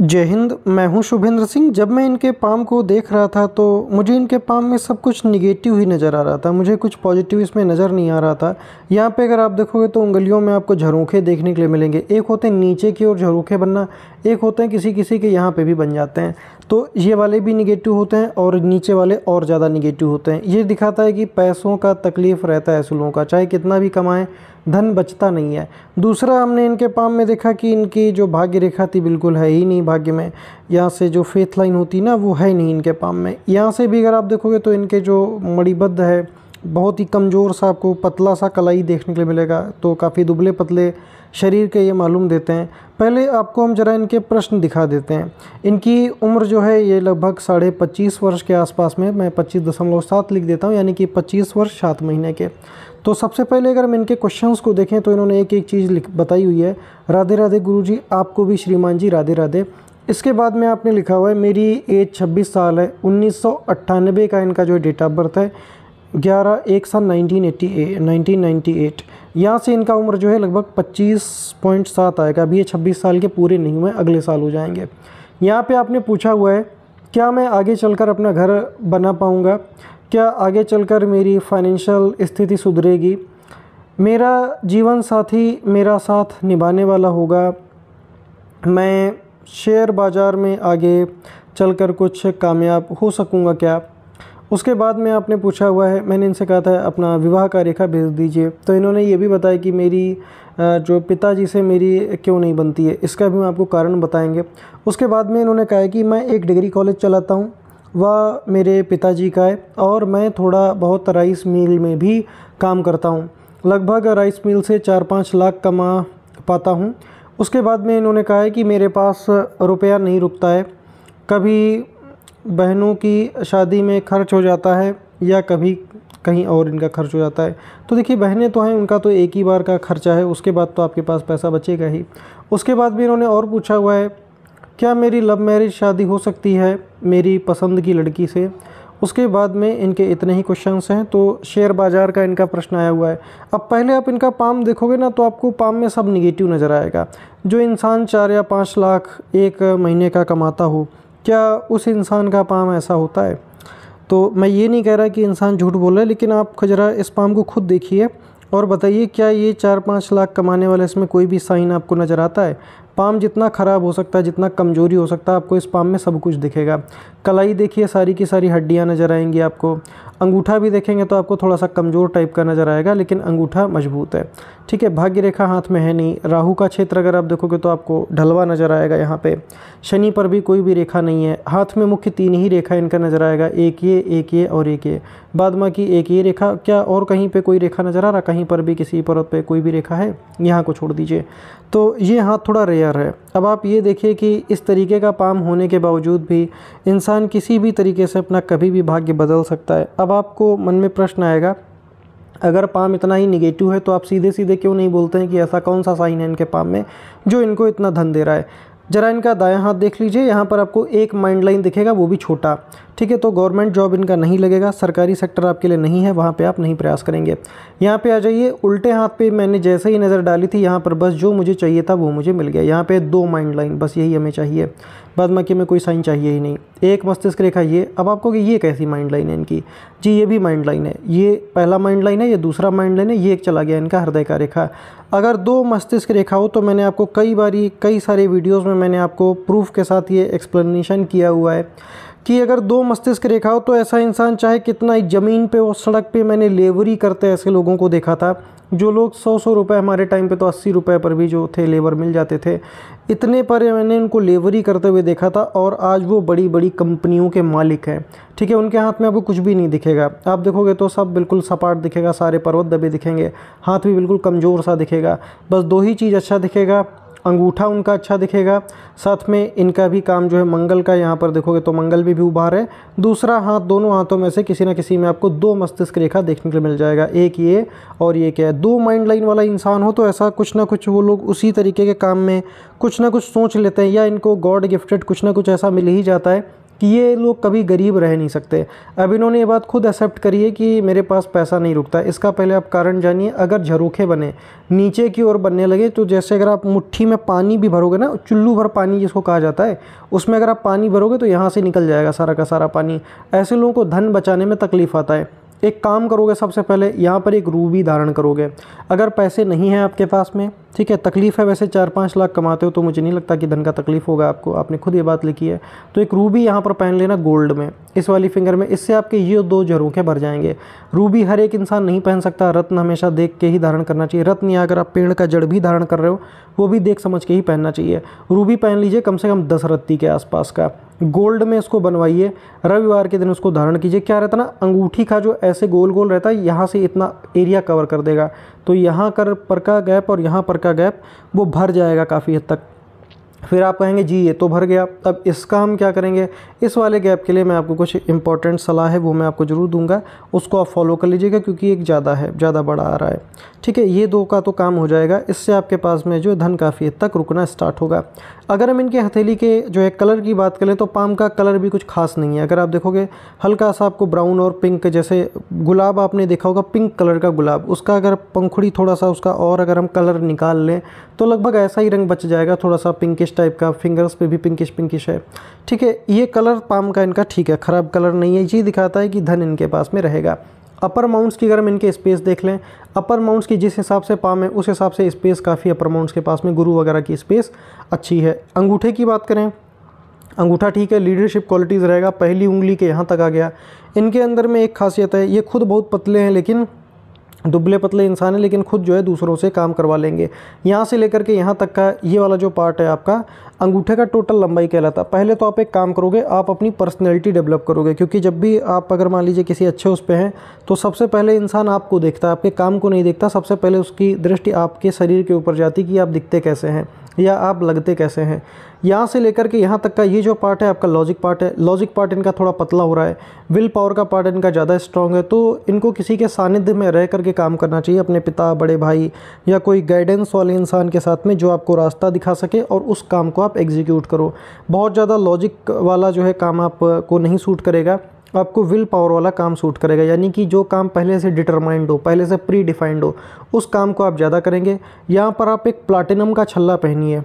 जय हिंद मैं हूं शुभेंद्र सिंह जब मैं इनके पाम को देख रहा था तो मुझे इनके पाम में सब कुछ निगेटिव ही नज़र आ रहा था मुझे कुछ पॉजिटिव इसमें नज़र नहीं आ रहा था यहाँ पे अगर आप देखोगे तो उंगलियों में आपको झरोखे देखने के लिए मिलेंगे एक होते हैं नीचे की ओर झरोखे बनना एक होते हैं किसी किसी के यहाँ पर भी बन जाते हैं तो ये वाले भी निगेटिव होते हैं और नीचे वाले और ज़्यादा निगेटिव होते हैं ये दिखाता है कि पैसों का तकलीफ़ रहता है सुलों का चाहे कितना भी कमाएँ धन बचता नहीं है दूसरा हमने इनके पाम में देखा कि इनकी जो भाग्य रेखा थी बिल्कुल है ही नहीं भाग्य में यहाँ से जो फेथ लाइन होती ना वो है नहीं इनके पाम में यहाँ से भी अगर आप देखोगे तो इनके जो मणिबद्ध है बहुत ही कमज़ोर सा आपको पतला सा कलाई देखने के लिए मिलेगा तो काफ़ी दुबले पतले शरीर के ये मालूम देते हैं पहले आपको हम ज़रा इनके प्रश्न दिखा देते हैं इनकी उम्र जो है ये लगभग साढ़े पच्चीस वर्ष के आसपास में मैं पच्चीस दशमलव सात लिख देता हूँ यानी कि पच्चीस वर्ष सात महीने के तो सबसे पहले अगर हम इनके क्वेश्चंस को देखें तो इन्होंने एक एक चीज़ बताई हुई है राधे राधे गुरु जी आपको भी श्रीमान जी राधे राधे इसके बाद में आपने लिखा हुआ है मेरी एज छब्बीस साल है उन्नीस का इनका जो डेट ऑफ बर्थ है ग्यारह एक सन nineteen eighty a nineteen ninety eight यहाँ से इनका उम्र जो है लगभग पच्चीस पॉइंट सात आएगा अभी ये छब्बीस साल के पूरे नहीं हुए अगले साल हो जाएंगे यहाँ पे आपने पूछा हुआ है क्या मैं आगे चलकर अपना घर बना पाऊँगा क्या आगे चलकर मेरी फाइनेंशियल स्थिति सुधरेगी मेरा जीवन साथी मेरा साथ निभाने वाला होगा मैं शेयर बाज़ार में आगे चलकर कुछ कामयाब हो सकूँगा क्या उसके बाद में आपने पूछा हुआ है मैंने इनसे कहा था अपना विवाह का रेखा भेज दीजिए तो इन्होंने ये भी बताया कि मेरी जो पिताजी से मेरी क्यों नहीं बनती है इसका भी हम आपको कारण बताएंगे उसके बाद में इन्होंने कहा है कि मैं एक डिग्री कॉलेज चलाता हूँ वह मेरे पिताजी का है और मैं थोड़ा बहुत राइस मिल में भी काम करता हूँ लगभग राइस मिल से चार पाँच लाख कमा पाता हूँ उसके बाद में इन्होंने कहा है कि मेरे पास रुपया नहीं रुकता है कभी बहनों की शादी में खर्च हो जाता है या कभी कहीं और इनका खर्च हो जाता है तो देखिए बहनें तो हैं उनका तो एक ही बार का खर्चा है उसके बाद तो आपके पास पैसा बचेगा ही उसके बाद भी इन्होंने और पूछा हुआ है क्या मेरी लव मैरिज शादी हो सकती है मेरी पसंद की लड़की से उसके बाद में इनके इतने ही क्वेश्चंस हैं तो शेयर बाज़ार का इनका प्रश्न आया हुआ है अब पहले आप इनका पाम देखोगे ना तो आपको पाम में सब निगेटिव नज़र आएगा जो इंसान चार या पाँच लाख एक महीने का कमाता हो क्या उस इंसान का पाम ऐसा होता है तो मैं ये नहीं कह रहा कि इंसान झूठ बोल रहा है लेकिन आप खजरा इस पाम को खुद देखिए और बताइए क्या ये चार पाँच लाख कमाने वाला इसमें कोई भी साइन आपको नज़र आता है पाम जितना ख़राब हो सकता है जितना कमजोरी हो सकता है आपको इस पाम में सब कुछ दिखेगा कलाई देखिए सारी की सारी हड्डियाँ नज़र आएंगी आपको अंगूठा भी देखेंगे तो आपको थोड़ा सा कमज़ोर टाइप का नज़र आएगा लेकिन अंगूठा मजबूत है ठीक है भाग्य रेखा हाथ में है नहीं राहु का क्षेत्र अगर आप देखोगे तो आपको ढलवा नजर आएगा यहाँ पे शनि पर भी कोई भी रेखा नहीं है हाथ में मुख्य तीन ही रेखा इनका नजर आएगा एक ये एक ये और एक ये बाद में एक ये रेखा क्या और कहीं पे कोई रेखा नजर आ रहा कहीं पर भी किसी पर्वत पे कोई भी रेखा है यहाँ को छोड़ दीजिए तो ये हाथ थोड़ा रेयर है अब आप ये देखिए कि इस तरीके का पाम होने के बावजूद भी इंसान किसी भी तरीके से अपना कभी भी भाग्य बदल सकता है अब आपको मन में प्रश्न आएगा अगर पाम इतना ही निगेटिव है तो आप सीधे सीधे क्यों नहीं बोलते हैं कि ऐसा कौन सा साइन है इनके पाम में जो इनको इतना धन दे रहा है जरा इनका दाया हाथ देख लीजिए यहाँ पर आपको एक माइंड लाइन दिखेगा वो भी छोटा ठीक है तो गवर्नमेंट जॉब इनका नहीं लगेगा सरकारी सेक्टर आपके लिए नहीं है वहाँ पे आप नहीं प्रयास करेंगे यहाँ पे आ जाइए उल्टे हाथ पे मैंने जैसे ही नज़र डाली थी यहाँ पर बस जो मुझे चाहिए था वो मुझे मिल गया यहाँ पे दो माइंड लाइन बस यही हमें चाहिए बाद में कोई साइन चाहिए ही नहीं एक मस्तिष्क रेखा ये अब आपको कि ये कैसी माइंड लाइन है इनकी जी ये भी माइंड लाइन है ये पहला माइंड लाइन है ये दूसरा माइंड लाइन है ये एक चला गया इनका हृदय का रेखा अगर दो मस्तिष्क रेखा हो तो मैंने आपको कई बारी कई सारे वीडियोज़ में मैंने आपको प्रूफ के साथ ये एक्सप्लेनेशन किया हुआ है कि अगर दो मस्तिष्क रेखा हो तो ऐसा इंसान चाहे कितना ही ज़मीन पर और सड़क पर मैंने लेबरी करते ऐसे लोगों को देखा था जो लोग सौ सौ रुपये हमारे टाइम पे तो अस्सी रुपये पर भी जो थे लेबर मिल जाते थे इतने पर मैंने उनको लेवरी करते हुए देखा था और आज वो बड़ी बड़ी कंपनियों के मालिक हैं ठीक है उनके हाथ में आपको कुछ भी नहीं दिखेगा आप देखोगे तो सब बिल्कुल सपाट दिखेगा सारे पर्वत दबे दिखेंगे हाथ भी बिल्कुल कमज़ोर सा दिखेगा बस दो ही चीज़ अच्छा दिखेगा अंगूठा उनका अच्छा दिखेगा साथ में इनका भी काम जो है मंगल का यहाँ पर देखोगे तो मंगल भी, भी उभार है दूसरा हाथ दोनों हाथों में से किसी ना किसी में आपको दो मस्तिष्क रेखा देखने के लिए मिल जाएगा एक ये और ये क्या है दो माइंड लाइन वाला इंसान हो तो ऐसा कुछ ना कुछ वो लोग उसी तरीके के काम में कुछ ना कुछ सोच लेते हैं या इनको गॉड गिफ्टेड कुछ ना कुछ ऐसा मिल ही जाता है कि ये लोग कभी गरीब रह नहीं सकते अब इन्होंने ये बात खुद एक्सेप्ट करी है कि मेरे पास पैसा नहीं रुकता इसका पहले आप कारण जानिए अगर झरूखे बने नीचे की ओर बनने लगे तो जैसे अगर आप मुट्ठी में पानी भी भरोगे ना चुल्लू भर पानी जिसको कहा जाता है उसमें अगर आप पानी भरोगे तो यहाँ से निकल जाएगा सारा का सारा पानी ऐसे लोगों को धन बचाने में तकलीफ़ आता है एक काम करोगे सबसे पहले यहाँ पर एक रूबी धारण करोगे अगर पैसे नहीं हैं आपके पास में ठीक है तकलीफ़ है वैसे चार पाँच लाख कमाते हो तो मुझे नहीं लगता कि धन का तकलीफ़ होगा आपको आपने खुद ये बात लिखी है तो एक रूबी यहाँ पर पहन लेना गोल्ड में इस वाली फिंगर में इससे आपके ये दो झरोखे भर जाएंगे रूबी हर एक इंसान नहीं पहन सकता रत्न हमेशा देख के ही धारण करना चाहिए रत्न या अगर आप पेड़ का जड़ भी धारण कर रहे हो वो भी देख समझ के ही पहनना चाहिए रूबी पहन लीजिए कम से कम दस रत्ती के आसपास का गोल्ड में इसको बनवाइए रविवार के दिन उसको धारण कीजिए क्या रहता ना अंगूठी का जो ऐसे गोल गोल रहता है यहाँ से इतना एरिया कवर कर देगा तो यहाँ कर पर का गैप और यहाँ पर का गैप वो भर जाएगा काफ़ी हद तक फिर आप कहेंगे जी ये तो भर गया तब इसका हम क्या करेंगे इस वाले गैप के लिए मैं आपको कुछ इंपॉर्टेंट सलाह है वो मैं आपको ज़रूर दूंगा उसको आप फॉलो कर लीजिएगा क्योंकि एक ज़्यादा है ज़्यादा बड़ा आ रहा है ठीक है ये दो का तो काम हो जाएगा इससे आपके पास में जो धन काफ़ी हद तक रुकना स्टार्ट होगा अगर हम इनके हथेली के जो है कलर की बात करें तो पाम का कलर भी कुछ खास नहीं है अगर आप देखोगे हल्का सा आपको ब्राउन और पिंक जैसे गुलाब आपने देखा होगा पिंक कलर का गुलाब उसका अगर पंखुड़ी थोड़ा सा उसका और अगर हम कलर निकाल लें तो लगभग ऐसा ही रंग बच जाएगा थोड़ा सा पिंकिश पिंकिश टाइप का फिंगर्स पे भी पिंकिश पिंकिश है ठीक है ये कलर पाम का इनका ठीक है ख़राब कलर नहीं है ये दिखाता है कि धन इनके पास में रहेगा अपर माउंट्स की अगर हम इनके स्पेस देख लें अपर माउंट्स की जिस हिसाब से पाम है उस हिसाब से स्पेस काफ़ी अपर माउंट्स के पास में गुरु वगैरह की स्पेस अच्छी है अंगूठे की बात करें अंगूठा ठीक है लीडरशिप क्वालिटीज़ रहेगा पहली उंगली के यहाँ तक आ गया इनके अंदर में एक खासियत है ये खुद बहुत पतले हैं लेकिन दुबले पतले इंसान है लेकिन खुद जो है दूसरों से काम करवा लेंगे यहाँ से लेकर के यहाँ तक का ये वाला जो पार्ट है आपका अंगूठे का टोटल लंबाई कहलाता है पहले तो आप एक काम करोगे आप अपनी पर्सनैलिटी डेवलप करोगे क्योंकि जब भी आप अगर मान लीजिए किसी अच्छे उस पर हैं तो सबसे पहले इंसान आपको देखता है आपके काम को नहीं देखता सबसे पहले उसकी दृष्टि आपके शरीर के ऊपर जाती कि आप दिखते कैसे हैं या आप लगते कैसे हैं यहाँ से लेकर के यहाँ तक का ये जो पार्ट है आपका लॉजिक पार्ट है लॉजिक पार्ट इनका थोड़ा पतला हो रहा है विल पावर का पार्ट इनका ज़्यादा स्ट्रॉन्ग है तो इनको किसी के सानिध्य में रह करके काम करना चाहिए अपने पिता बड़े भाई या कोई गाइडेंस वाले इंसान के साथ में जो आपको रास्ता दिखा सके और उस काम को आप एग्जीक्यूट करो बहुत ज़्यादा लॉजिक वाला जो है काम आपको नहीं सूट करेगा आपको विल पावर वाला काम सूट करेगा यानी कि जो काम पहले से डिटरमाइंड हो पहले से प्री डिफाइंड हो उस काम को आप ज़्यादा करेंगे यहाँ पर आप एक प्लाटिनम का छल्ला पहनिए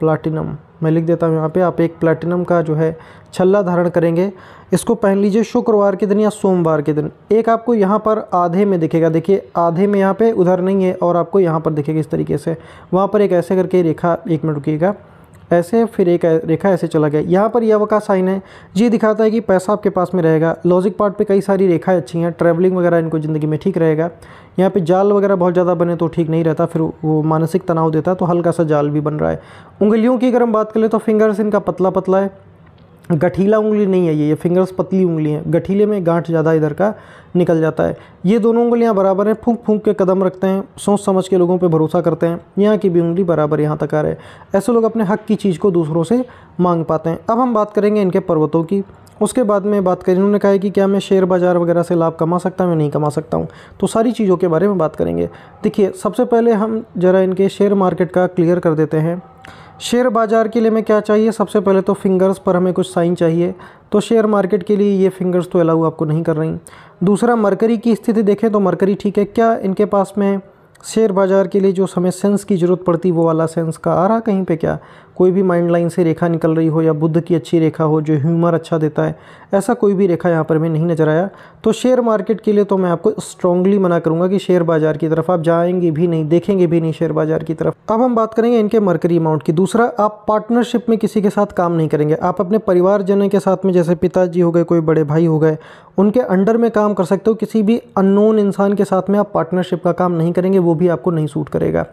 प्लाटिनम मैं लिख देता हूँ यहाँ पे आप एक प्लैटिनम का जो है छल्ला धारण करेंगे इसको पहन लीजिए शुक्रवार के दिन या सोमवार के दिन एक आपको यहाँ पर आधे में दिखेगा देखिए आधे में यहाँ पे उधर नहीं है और आपको यहाँ पर दिखेगा इस तरीके से वहाँ पर एक ऐसे करके रेखा एक मिनट रुकीगा ऐसे फिर एक रेखा ऐसे चला गया यहाँ पर यह का साइन है ये दिखाता है कि पैसा आपके पास में रहेगा लॉजिक पार्ट पे कई सारी रेखाएं अच्छी हैं ट्रैवलिंग वगैरह इनको ज़िंदगी में ठीक रहेगा यहाँ पे जाल वगैरह बहुत ज़्यादा बने तो ठीक नहीं रहता फिर वो मानसिक तनाव देता है तो हल्का सा जाल भी बन रहा है उंगलियों की अगर हम बात करें तो फिंगर्स इनका पतला पतला है गठीला उंगली नहीं है ये ये फिंगर्स पतली उंगली हैं गठीले में गांठ ज़्यादा इधर का निकल जाता है ये दोनों उंगलियां बराबर हैं फूंक फूंक के कदम रखते हैं सोच समझ के लोगों पे भरोसा करते हैं यहाँ की भी उंगली बराबर यहाँ तक आ रहे ऐसे लोग अपने हक की चीज़ को दूसरों से मांग पाते हैं अब हम बात करेंगे इनके पर्वतों की उसके बाद में बात करें उन्होंने कहा है कि क्या मैं शेयर बाज़ार वगैरह से लाभ कमा सकता हूँ या नहीं कमा सकता हूँ तो सारी चीज़ों के बारे में बात करेंगे देखिए सबसे पहले हम ज़रा इनके शेयर मार्केट का क्लियर कर देते हैं शेयर बाज़ार के लिए हमें क्या चाहिए सबसे पहले तो फिंगर्स पर हमें कुछ साइन चाहिए तो शेयर मार्केट के लिए ये फिंगर्स तो अलाउ आपको नहीं कर रही दूसरा मरकरी की स्थिति देखें तो मरकरी ठीक है क्या इनके पास में शेयर बाज़ार के लिए जो हमें सेंस की ज़रूरत पड़ती वो वाला सेंस का आ रहा कहीं पे क्या कोई भी माइंड लाइन से रेखा निकल रही हो या बुद्ध की अच्छी रेखा हो जो ह्यूमर अच्छा देता है ऐसा कोई भी रेखा यहाँ पर भी नहीं नज़र आया तो शेयर मार्केट के लिए तो मैं आपको स्ट्रांगली मना करूँगा कि शेयर बाज़ार की तरफ आप जाएंगे भी नहीं देखेंगे भी नहीं शेयर बाज़ार की तरफ अब हम बात करेंगे इनके मरकरी अमाउंट की दूसरा आप पार्टनरशिप में किसी के साथ काम नहीं करेंगे आप अपने परिवारजनों के साथ में जैसे पिताजी हो गए कोई बड़े भाई हो गए उनके अंडर में काम कर सकते हो किसी भी अननोन इंसान के साथ में आप पार्टनरशिप का काम नहीं करेंगे वो भी आपको नहीं सूट करेगा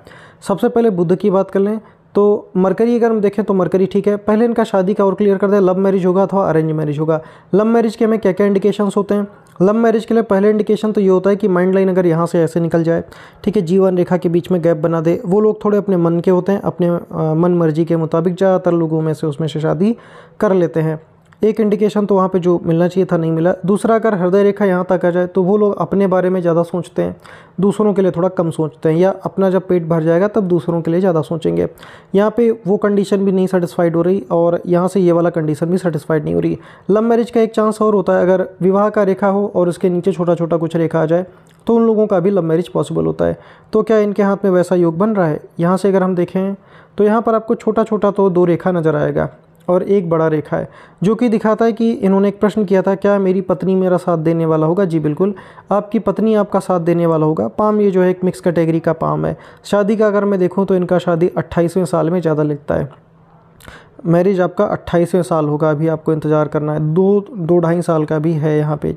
सबसे पहले बुद्ध की बात कर लें तो मरकरी अगर हम देखें तो मरकरी ठीक है पहले इनका शादी का और क्लियर कर दें लव मैरिज होगा अथवा अरेंज मैरिज होगा लव मैरिज के हमें क्या क्या इंडिकेशंस होते हैं लव मैरिज के लिए पहले इंडिकेशन तो ये होता है कि माइंड लाइन अगर यहाँ से ऐसे निकल जाए ठीक है जीवन रेखा के बीच में गैप बना दे वो लोग थोड़े अपने मन के होते हैं अपने मन मर्जी के मुताबिक ज़्यादातर लोगों में से उसमें से शादी कर लेते हैं एक इंडिकेशन तो वहाँ पे जो मिलना चाहिए था नहीं मिला दूसरा अगर हृदय रेखा यहाँ तक आ जाए तो वो लोग अपने बारे में ज़्यादा सोचते हैं दूसरों के लिए थोड़ा कम सोचते हैं या अपना जब पेट भर जाएगा तब दूसरों के लिए ज़्यादा सोचेंगे यहाँ पे वो कंडीशन भी नहीं सेटिस्फाइड हो रही और यहाँ से ये वाला कंडीशन भी सेटिस्फाइड नहीं हो रही लव मैरिज का एक चांस और होता है अगर विवाह का रेखा हो और उसके नीचे छोटा छोटा कुछ रेखा आ जाए तो उन लोगों का भी लव मैरिज पॉसिबल होता है तो क्या इनके हाथ में वैसा योग बन रहा है यहाँ से अगर हम देखें तो यहाँ पर आपको छोटा छोटा तो दो रेखा नज़र आएगा और एक बड़ा रेखा है जो कि दिखाता है कि इन्होंने एक प्रश्न किया था क्या मेरी पत्नी मेरा साथ देने वाला होगा जी बिल्कुल आपकी पत्नी आपका साथ देने वाला होगा पाम ये जो है एक मिक्स कैटेगरी का पाम है शादी का अगर मैं देखूँ तो इनका शादी अट्ठाईसवें साल में ज़्यादा लगता है मैरिज आपका अट्ठाईसवें साल होगा अभी आपको इंतज़ार करना है दो दो ढाई साल का भी है यहाँ पे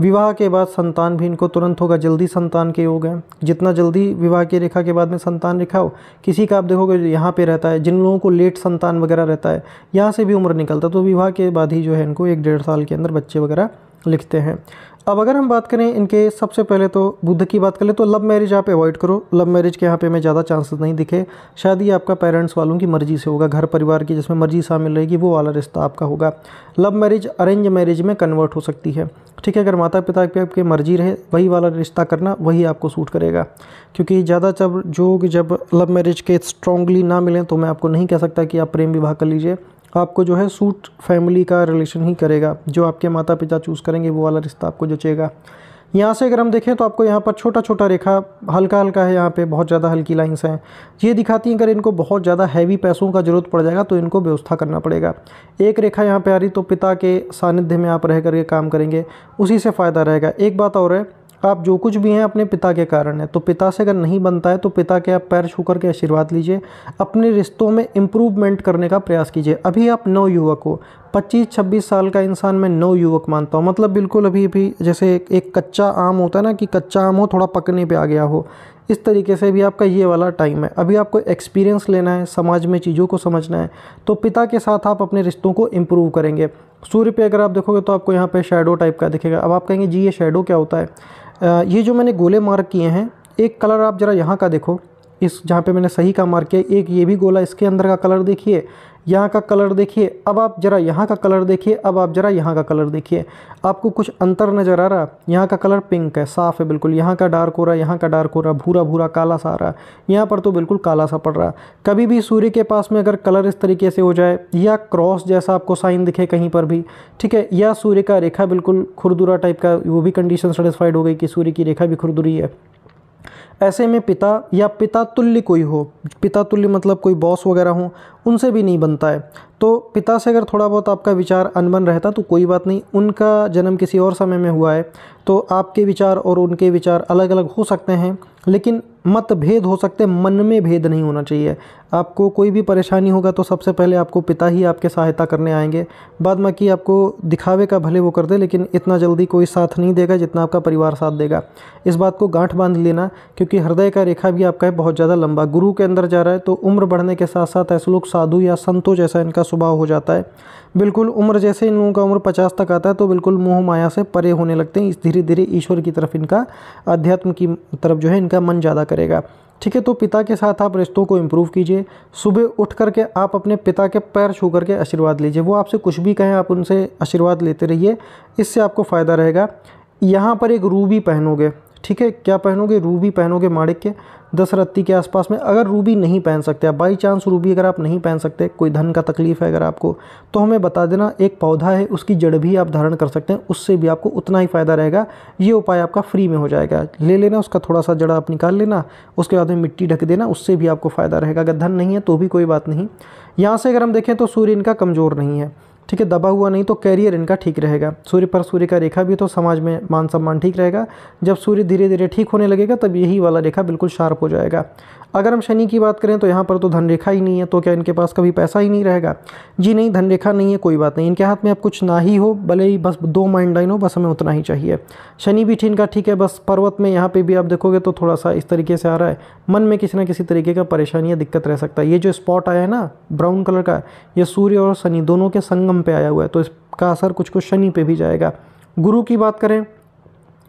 विवाह के बाद संतान भी इनको तुरंत होगा जल्दी संतान के योग हैं जितना जल्दी विवाह की रेखा के बाद में संतान रेखा हो किसी का आप देखोगे यहाँ पे रहता है जिन लोगों को लेट संतान वगैरह रहता है यहाँ से भी उम्र निकलता तो विवाह के बाद ही जो है इनको एक डेढ़ साल के अंदर बच्चे वगैरह लिखते हैं अब अगर हम बात करें इनके सबसे पहले तो बुद्ध की बात करें तो लव मैरिज आप अवॉइड करो लव मैरिज के यहाँ पे हमें ज़्यादा चांसेस नहीं दिखे शायद ये आपका पेरेंट्स वालों की मर्ज़ी से होगा घर परिवार की जिसमें मर्ज़ी शामिल रहेगी वो वाला रिश्ता आपका होगा लव मैरिज अरेंज मैरिज में कन्वर्ट हो सकती है ठीक है अगर माता पिता पे आपकी मर्ज़ी रहे वही वाला रिश्ता करना वही आपको सूट करेगा क्योंकि ज़्यादा जब जो जब लव मैरिज के स्ट्रांगली ना मिलें तो मैं आपको नहीं कह सकता कि आप प्रेम विवाह कर लीजिए आपको जो है सूट फैमिली का रिलेशन ही करेगा जो आपके माता पिता चूज़ करेंगे वो वाला रिश्ता आपको जचेगा यहाँ से अगर हम देखें तो आपको यहाँ पर छोटा छोटा रेखा हल्का हल्का है यहाँ पे बहुत ज़्यादा हल्की लाइंस हैं ये दिखाती हैं अगर इनको बहुत ज़्यादा हैवी पैसों का ज़रूरत पड़ जाएगा तो इनको व्यवस्था करना पड़ेगा एक रेखा यहाँ पे आ रही तो पिता के सानिध्य में आप रह करके काम करेंगे उसी से फ़ायदा रहेगा एक बात और है आप जो कुछ भी हैं अपने पिता के कारण है तो पिता से अगर नहीं बनता है तो पिता के आप पैर छू करके आशीर्वाद लीजिए अपने रिश्तों में इम्प्रूवमेंट करने का प्रयास कीजिए अभी आप नौ युवक हो 25-26 साल का इंसान मैं नौ युवक मानता हूँ मतलब बिल्कुल अभी भी जैसे एक, एक कच्चा आम होता है ना कि कच्चा आम हो थोड़ा पकने पर आ गया हो इस तरीके से भी आपका ये वाला टाइम है अभी आपको एक्सपीरियंस लेना है समाज में चीज़ों को समझना है तो पिता के साथ आप अपने रिश्तों को इम्प्रूव करेंगे सूर्य पे अगर आप देखोगे तो आपको यहाँ पे शेडो टाइप का दिखेगा अब आप कहेंगे जी ये शेडो क्या होता है ये जो मैंने गोले मार्क किए हैं एक कलर आप ज़रा यहाँ का देखो इस जहाँ पे मैंने सही का मार्क किया एक ये भी गोला इसके अंदर का कलर देखिए यहाँ का कलर देखिए अब आप ज़रा यहाँ का कलर देखिए अब आप ज़रा यहाँ का कलर देखिए आपको कुछ अंतर नज़र आ रहा है यहाँ का कलर पिंक है साफ़ है बिल्कुल यहाँ का डार्क हो रहा है यहाँ का डार्क हो रहा है भूरा भूरा काला सा आ रहा है यहाँ पर तो बिल्कुल काला सा पड़ रहा है कभी भी सूर्य के पास में अगर कलर इस तरीके से हो जाए या क्रॉस जैसा आपको साइन दिखे कहीं पर भी ठीक है या सूर्य का रेखा बिल्कुल खुरदुरा टाइप का वो भी कंडीशन सेटिस्फाइड हो गई कि सूर्य की रेखा भी खुरदुरी है ऐसे में पिता या पिता तुल्य कोई हो पिता तुल्य मतलब कोई बॉस वगैरह हो उनसे भी नहीं बनता है तो पिता से अगर थोड़ा बहुत आपका विचार अनबन रहता तो कोई बात नहीं उनका जन्म किसी और समय में हुआ है तो आपके विचार और उनके विचार अलग अलग हो सकते हैं लेकिन मतभेद हो सकते मन में भेद नहीं होना चाहिए आपको कोई भी परेशानी होगा तो सबसे पहले आपको पिता ही आपके सहायता करने आएंगे बाद में कि आपको दिखावे का भले वो कर दे लेकिन इतना जल्दी कोई साथ नहीं देगा जितना आपका परिवार साथ देगा इस बात को गांठ बांध लेना क्योंकि हृदय का रेखा भी आपका है बहुत ज़्यादा लंबा गुरु के अंदर जा रहा है तो उम्र बढ़ने के साथ साथ ऐसे लोग साधु या संतों जैसा इनका स्वभाव हो जाता है बिल्कुल उम्र जैसे इन लोगों का उम्र पचास तक आता है तो बिल्कुल मोह माया से परे होने लगते हैं धीरे धीरे ईश्वर की तरफ इनका अध्यात्म की तरफ जो है इनका मन ज़्यादा करेगा ठीक है तो पिता के साथ आप रिश्तों को इम्प्रूव कीजिए सुबह उठ करके आप अपने पिता के पैर छू करके आशीर्वाद लीजिए वो आपसे कुछ भी कहें आप उनसे आशीर्वाद लेते रहिए इससे आपको फ़ायदा रहेगा यहाँ पर एक रूबी पहनोगे ठीक है क्या पहनोगे रूबी पहनोगे माणिक के दस रत्ती के आसपास में अगर रूबी नहीं पहन सकते आप बाई चांस रूबी अगर आप नहीं पहन सकते कोई धन का तकलीफ़ है अगर आपको तो हमें बता देना एक पौधा है उसकी जड़ भी आप धारण कर सकते हैं उससे भी आपको उतना ही फ़ायदा रहेगा ये उपाय आपका फ्री में हो जाएगा ले लेना उसका थोड़ा सा जड़ आप निकाल लेना उसके बाद में मिट्टी ढक देना उससे भी आपको फ़ायदा रहेगा अगर धन नहीं है तो भी कोई बात नहीं यहाँ से अगर हम देखें तो सूर्य इनका कमज़ोर नहीं है ठीक है दबा हुआ नहीं तो कैरियर इनका ठीक रहेगा सूर्य पर सूर्य का रेखा भी तो समाज में मान सम्मान ठीक रहेगा जब सूर्य धीरे धीरे ठीक होने लगेगा तब यही वाला रेखा बिल्कुल शार्प हो जाएगा अगर हम शनि की बात करें तो यहाँ पर तो धन रेखा ही नहीं है तो क्या इनके पास कभी पैसा ही नहीं रहेगा जी नहीं धन रेखा नहीं है कोई बात नहीं इनके हाथ में अब कुछ ना ही हो भले ही बस दो माइंड लाइन हो बस हमें उतना ही चाहिए शनि भी इनका ठीक है बस पर्वत में यहाँ पे भी आप देखोगे तो थोड़ा सा इस तरीके से आ रहा है मन में किसी ना किसी तरीके का परेशानी या दिक्कत रह सकता है ये जो स्पॉट आया है ना ब्राउन कलर का ये सूर्य और शनि दोनों के संगम अष्टम पे आया हुआ है तो इसका असर कुछ कुछ शनि पे भी जाएगा गुरु की बात करें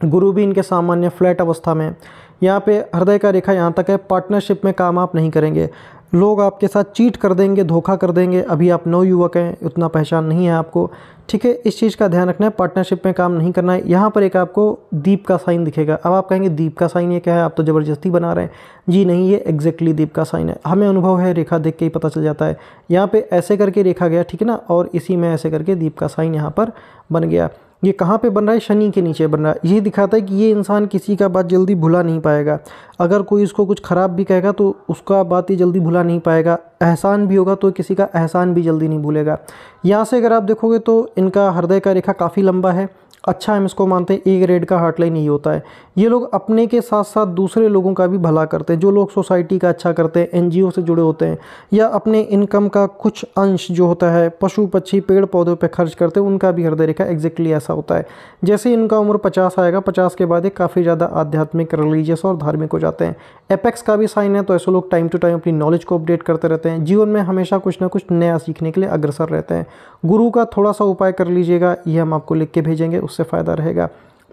गुरु भी इनके सामान्य फ्लैट अवस्था में यहाँ पे हृदय का रेखा यहाँ तक है पार्टनरशिप में काम आप नहीं करेंगे लोग आपके साथ चीट कर देंगे धोखा कर देंगे अभी आप नौ युवक हैं उतना पहचान नहीं है आपको ठीक है इस चीज़ का ध्यान रखना है पार्टनरशिप में काम नहीं करना है यहाँ पर एक आपको दीप का साइन दिखेगा अब आप कहेंगे दीप का साइन ये क्या है आप तो ज़बरदस्ती बना रहे हैं जी नहीं ये एग्जैक्टली दीप का साइन है हमें अनुभव है रेखा देख के ही पता चल जाता है यहाँ पर ऐसे करके रेखा गया ठीक है ना और इसी में ऐसे करके दीप का साइन यहाँ पर बन गया ये कहाँ पे बन रहा है शनि के नीचे बन रहा है ये दिखाता है कि ये इंसान किसी का बात जल्दी भुला नहीं पाएगा अगर कोई उसको कुछ ख़राब भी कहेगा तो उसका बात ये जल्दी भुला नहीं पाएगा एहसान भी होगा तो किसी का एहसान भी जल्दी नहीं भूलेगा यहाँ से अगर आप देखोगे तो इनका हृदय का रेखा काफ़ी लंबा है अच्छा हम इसको मानते हैं ए ग्रेड का हार्टलाइन ही होता है ये लोग अपने के साथ साथ दूसरे लोगों का भी भला करते हैं जो लोग सोसाइटी का अच्छा करते हैं एनजीओ से जुड़े होते हैं या अपने इनकम का कुछ अंश जो होता है पशु पक्षी पेड़ पौधों पर पे खर्च करते हैं उनका भी हृदय रेखा एग्जैक्टली ऐसा होता है जैसे इनका उम्र पचास आएगा पचास के बाद ये काफ़ी ज़्यादा आध्यात्मिक रिलीजियस और धार्मिक हो जाते हैं एपेक्स का भी साइन है तो ऐसे लोग टाइम टू टाइम अपनी नॉलेज को अपडेट करते रहते हैं जीवन में हमेशा कुछ ना कुछ नया सीखने के लिए अग्रसर रहते हैं गुरु का थोड़ा सा उपाय कर लीजिएगा ये हम आपको लिख के भेजेंगे उससे उससे फ़ायदा रहेगा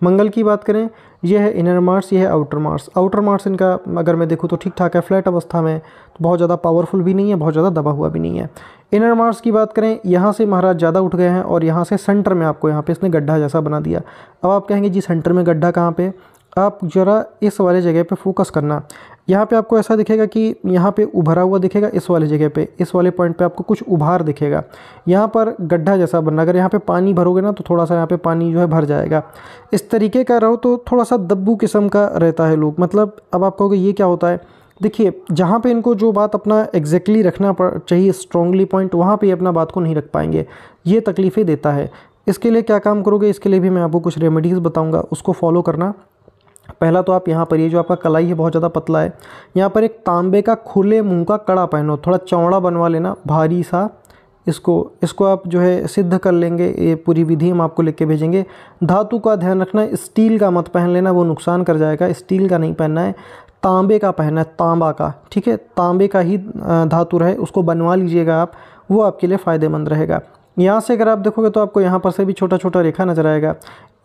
मंगल की बात करें यह है इनर मार्स यह है आउटर मार्स आउटर मार्स इनका अगर मैं देखूँ तो ठीक ठाक है फ्लैट अवस्था में तो बहुत ज़्यादा पावरफुल भी नहीं है बहुत ज़्यादा दबा हुआ भी नहीं है इनर मार्स की बात करें यहाँ से महाराज ज़्यादा उठ गए हैं और यहाँ से सेंटर में आपको यहाँ पे इसने गड्ढा जैसा बना दिया अब आप कहेंगे जी सेंटर में गड्ढा कहाँ पर आप ज़रा इस वाले जगह पे फोकस करना यहाँ पे आपको ऐसा दिखेगा कि यहाँ पे उभरा हुआ दिखेगा इस वाले जगह पे इस वाले पॉइंट पे आपको कुछ उभार दिखेगा यहाँ पर गड्ढा जैसा बनना अगर यहाँ पे पानी भरोगे ना तो थोड़ा सा यहाँ पे पानी जो है भर जाएगा इस तरीके का रहो तो थोड़ा सा दब्बू किस्म का रहता है लोग मतलब अब आप कहोगे ये क्या होता है देखिए जहाँ पे इनको जो बात अपना एग्जैक्टली रखना चाहिए स्ट्रॉन्गली पॉइंट वहाँ पे अपना बात को नहीं रख पाएंगे ये तकलीफ़ें देता है इसके लिए क्या काम करोगे इसके लिए भी मैं आपको कुछ रेमेडीज़ बताऊँगा उसको फॉलो करना पहला तो आप यहाँ पर ये जो आपका कलाई है बहुत ज़्यादा पतला है यहाँ पर एक तांबे का खुले मुंह का कड़ा पहनो थोड़ा चौड़ा बनवा लेना भारी सा इसको इसको आप जो है सिद्ध कर लेंगे ये पूरी विधि हम आपको लिख के भेजेंगे धातु का ध्यान रखना स्टील का मत पहन लेना वो नुकसान कर जाएगा स्टील का नहीं पहनना है तांबे का पहनना है तांबा का ठीक है तांबे का ही धातु रहे उसको बनवा लीजिएगा आप वो आपके लिए फ़ायदेमंद रहेगा यहाँ से अगर आप देखोगे तो आपको यहाँ पर से भी छोटा छोटा रेखा नजर आएगा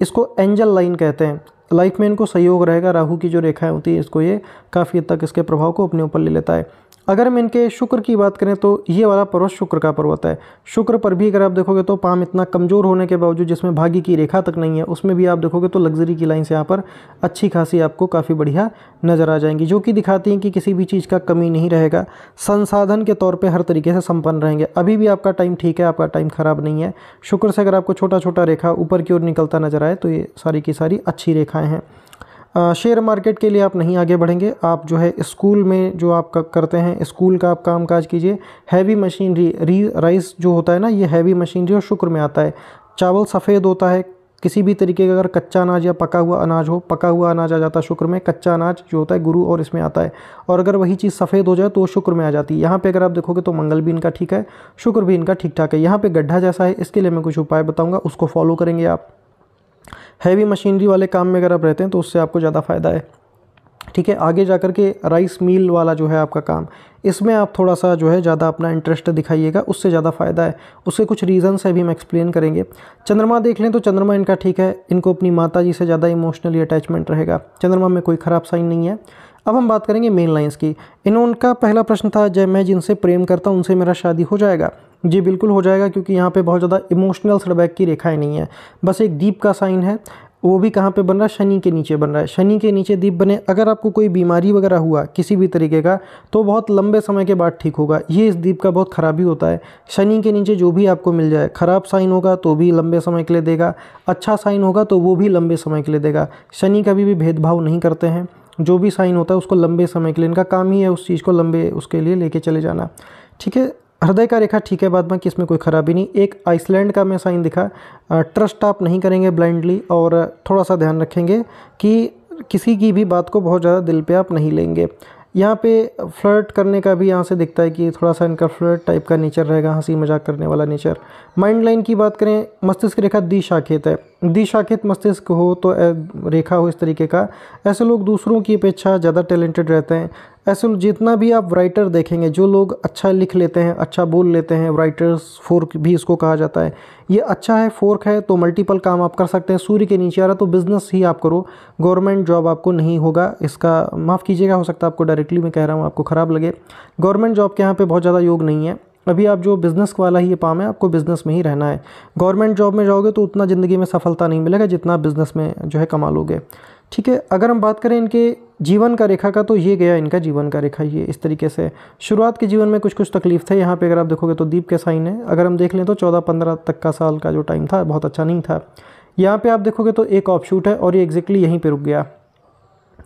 इसको एंजल लाइन कहते हैं लाइफ में इनको सहयोग रहेगा राहु की जो रेखाएं होती है इसको ये काफ़ी हद तक इसके प्रभाव को अपने ऊपर ले लेता है अगर हम इनके शुक्र की बात करें तो ये वाला पर्वत शुक्र का पर्वत है शुक्र पर भी अगर आप देखोगे तो पाम इतना कमज़ोर होने के बावजूद जिसमें भाग्य की रेखा तक नहीं है उसमें भी आप देखोगे तो लग्जरी की लाइन से यहाँ पर अच्छी खासी आपको काफ़ी बढ़िया नज़र आ जाएंगी जो कि दिखाती हैं कि किसी भी चीज़ का कमी नहीं रहेगा संसाधन के तौर पर हर तरीके से संपन्न रहेंगे अभी भी आपका टाइम ठीक है आपका टाइम ख़राब नहीं है शुक्र से अगर आपको छोटा छोटा रेखा ऊपर की ओर निकलता नजर आए तो ये सारी की सारी अच्छी रेखाएँ हैं शेयर मार्केट के लिए आप नहीं आगे बढ़ेंगे आप जो है स्कूल में जो आप करते हैं स्कूल का आप काम काज कीजिए हैवी मशीनरी री राइस जो होता है ना ये हैवी मशीनरी और शुक्र में आता है चावल सफ़ेद होता है किसी भी तरीके का अगर कच्चा अनाज या पका हुआ अनाज हो पका हुआ अनाज आ जाता है शुक्र में कच्चा अनाज जो होता है गुरु और इसमें आता है और अगर वही चीज़ सफ़ेद हो जाए तो शुक्र में आ जाती है यहाँ पे अगर आप देखोगे तो मंगल भी इनका ठीक है शुक्र भी इनका ठीक ठाक है यहाँ पे गड्ढा जैसा है इसके लिए मैं कुछ उपाय बताऊँगा उसको फॉलो करेंगे आप हैवी मशीनरी वाले काम में अगर आप रहते हैं तो उससे आपको ज़्यादा फ़ायदा है ठीक है आगे जा कर के राइस मिल वाला जो है आपका काम इसमें आप थोड़ा सा जो है ज़्यादा अपना इंटरेस्ट दिखाइएगा उससे ज़्यादा फ़ायदा है उसके कुछ रीज़न्स है भी हम एक्सप्लेन करेंगे चंद्रमा देख लें तो चंद्रमा इनका ठीक है इनको अपनी माता जी से ज़्यादा इमोशनली अटैचमेंट रहेगा चंद्रमा में कोई ख़राब साइन नहीं है अब हम बात करेंगे मेन लाइन्स की इन्होंने उनका पहला प्रश्न था जय मैं जिनसे प्रेम करता हूँ उनसे मेरा शादी हो जाएगा जी बिल्कुल हो जाएगा क्योंकि यहाँ पे बहुत ज़्यादा इमोशनल सड़बैक की रेखाएं नहीं है बस एक दीप का साइन है वो भी कहाँ पे बन रहा है शनि के नीचे बन रहा है शनि के नीचे दीप बने अगर आपको कोई बीमारी वगैरह हुआ किसी भी तरीके का तो बहुत लंबे समय के बाद ठीक होगा ये इस दीप का बहुत ख़राबी होता है शनि के नीचे जो भी आपको मिल जाए ख़राब साइन होगा तो भी लंबे समय के लिए देगा अच्छा साइन होगा तो वो भी लंबे समय के लिए देगा शनि कभी भी भेदभाव नहीं करते हैं जो भी साइन होता है उसको लंबे समय के लिए इनका काम ही है उस चीज़ को लंबे उसके लिए लेके चले जाना ठीक है हृदय का रेखा ठीक है बाद में कि इसमें कोई खराबी नहीं एक आइसलैंड का मैं साइन दिखा ट्रस्ट आप नहीं करेंगे ब्लाइंडली और थोड़ा सा ध्यान रखेंगे कि किसी की भी बात को बहुत ज़्यादा दिल पे आप नहीं लेंगे यहाँ पे फ्लर्ट करने का भी यहाँ से दिखता है कि थोड़ा सा इनका फ्लर्ट टाइप का नेचर रहेगा हंसी मजाक करने वाला नेचर माइंड लाइन की बात करें मस्तिष्क रेखा दिशाखित है दिशाखित मस्तिष्क हो तो रेखा हो इस तरीके का ऐसे लोग दूसरों की अपेक्षा ज़्यादा टैलेंटेड रहते हैं ऐसे जितना भी आप राइटर देखेंगे जो लोग अच्छा लिख लेते हैं अच्छा बोल लेते हैं राइटर्स फोर्क भी इसको कहा जाता है ये अच्छा है फोर्क है तो मल्टीपल काम आप कर सकते हैं सूर्य के नीचे आ रहा तो बिज़नेस ही आप करो गवर्नमेंट जॉब आपको नहीं होगा इसका माफ़ कीजिएगा हो सकता है आपको डायरेक्टली मैं कह रहा हूँ आपको ख़राब लगे गवर्नमेंट जॉब के यहाँ पर बहुत ज़्यादा योग नहीं है अभी आप जो बिज़नेस वाला ही ये पाम है आपको बिज़नेस में ही रहना है गवर्नमेंट जॉब में जाओगे तो उतना ज़िंदगी में सफलता नहीं मिलेगा जितना बिज़नेस में जो है कमा लोगे ठीक है अगर हम बात करें इनके जीवन का रेखा का तो ये गया इनका जीवन का रेखा ये इस तरीके से शुरुआत के जीवन में कुछ कुछ तकलीफ थे यहाँ पे अगर आप देखोगे तो दीप के साइन है अगर हम देख लें तो चौदह पंद्रह तक का साल का जो टाइम था बहुत अच्छा नहीं था यहाँ पे आप देखोगे तो एक ऑफ शूट है और ये एग्जैक्टली यहीं पर रुक गया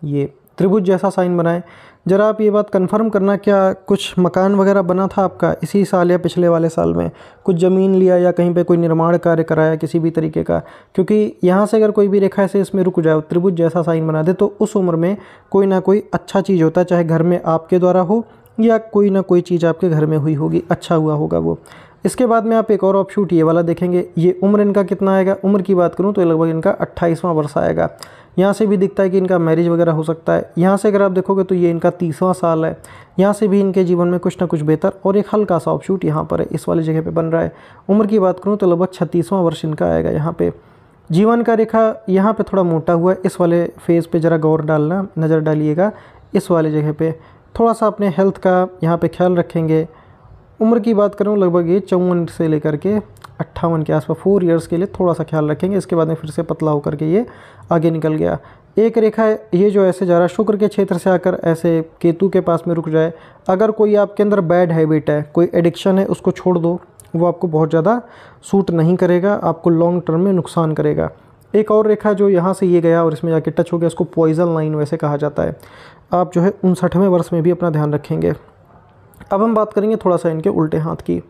ये त्रिभुज जैसा साइन बनाए ज़रा आप ये बात कंफर्म करना क्या कुछ मकान वगैरह बना था आपका इसी साल या पिछले वाले साल में कुछ ज़मीन लिया या कहीं पे कोई निर्माण कार्य कराया किसी भी तरीके का क्योंकि यहाँ से अगर कोई भी रेखा ऐसे इसमें रुक जाए त्रिभुज जैसा साइन बना दे तो उस उम्र में कोई ना कोई अच्छा चीज़ होता है चाहे घर में आपके द्वारा हो या कोई ना कोई चीज़ आपके घर में हुई होगी अच्छा हुआ होगा वो इसके बाद में आप एक और ऑप्शूट ये वाला देखेंगे ये उम्र इनका कितना आएगा उम्र की बात करूँ तो लगभग इनका अट्ठाईसवां वर्ष आएगा यहाँ से भी दिखता है कि इनका मैरिज वगैरह हो सकता है यहाँ से अगर आप देखोगे तो ये इनका तीसवा साल है यहाँ से भी इनके जीवन में कुछ ना कुछ बेहतर और एक हल्का सा ऑपशूट यहाँ पर है इस वाली जगह पर बन रहा है उम्र की बात करूँ तो लगभग छत्तीसवां वर्ष इनका आएगा यहाँ पर जीवन का रेखा यहाँ पर थोड़ा मोटा हुआ है इस वाले फेज़ पर ज़रा गौर डालना नज़र डालिएगा इस वाले जगह पर थोड़ा सा अपने हेल्थ का यहाँ पर ख्याल रखेंगे उम्र की बात करूँ लगभग ये चौवन से लेकर के अट्ठावन के आसपास फोर ईयर्स के लिए थोड़ा सा ख्याल रखेंगे इसके बाद में फिर से पतला होकर के ये आगे निकल गया एक रेखा ये जो ऐसे जा रहा है शुक्र के क्षेत्र से आकर ऐसे केतु के पास में रुक जाए अगर कोई आपके अंदर बैड हैबिट है कोई एडिक्शन है उसको छोड़ दो वो आपको बहुत ज़्यादा सूट नहीं करेगा आपको लॉन्ग टर्म में नुकसान करेगा एक और रेखा जो यहाँ से ये गया और इसमें जाके टच हो गया इसको पॉइजन लाइन वैसे कहा जाता है आप जो है उनसठवें वर्ष में भी अपना ध्यान रखेंगे अब हम बात करेंगे थोड़ा सा इनके उल्टे हाथ की